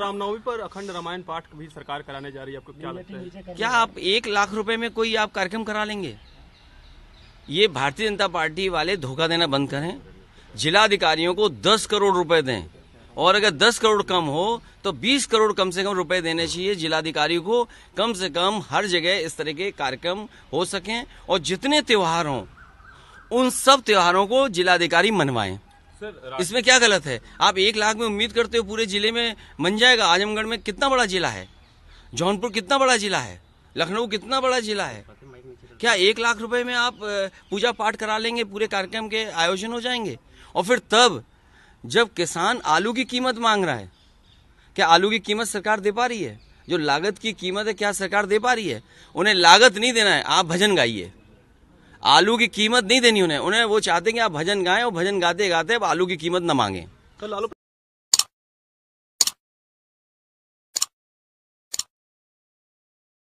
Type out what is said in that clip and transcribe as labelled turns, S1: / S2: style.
S1: रामनवमी पर अखंड रामायण पाठ भी सरकार कराने जा रही है आपको क्या लगता है तो क्या आप एक लाख रुपए में कोई आप कार्यक्रम करा लेंगे ये भारतीय जनता पार्टी वाले धोखा देना बंद करें जिलाधिकारियों को दस करोड़ रुपए दें और अगर दस करोड़ कम हो तो बीस करोड़ कम से कम रुपए देने चाहिए जिलाधिकारी को कम से कम हर जगह इस तरह के कार्यक्रम हो सकें और जितने त्योहार हों उन सब त्योहारों को जिलाधिकारी मनवाएं इसमें क्या गलत है आप एक लाख में उम्मीद करते हो पूरे जिले में मन जाएगा आजमगढ़ में कितना बड़ा जिला है जौनपुर कितना बड़ा जिला है लखनऊ कितना बड़ा जिला है क्या एक लाख रुपए में आप पूजा पाठ करा लेंगे पूरे कार्यक्रम के आयोजन हो जाएंगे और फिर तब जब किसान आलू की कीमत मांग रहा है क्या आलू की कीमत सरकार दे पा रही है जो लागत की कीमत है क्या सरकार दे पा रही है उन्हें लागत नहीं देना है आप भजन गाइए आलू की कीमत नहीं देनी उन्हें उन्हें वो चाहते हैं कि आप भजन गाएं
S2: और भजन गाते गाते आप आलू की कीमत ना मांगें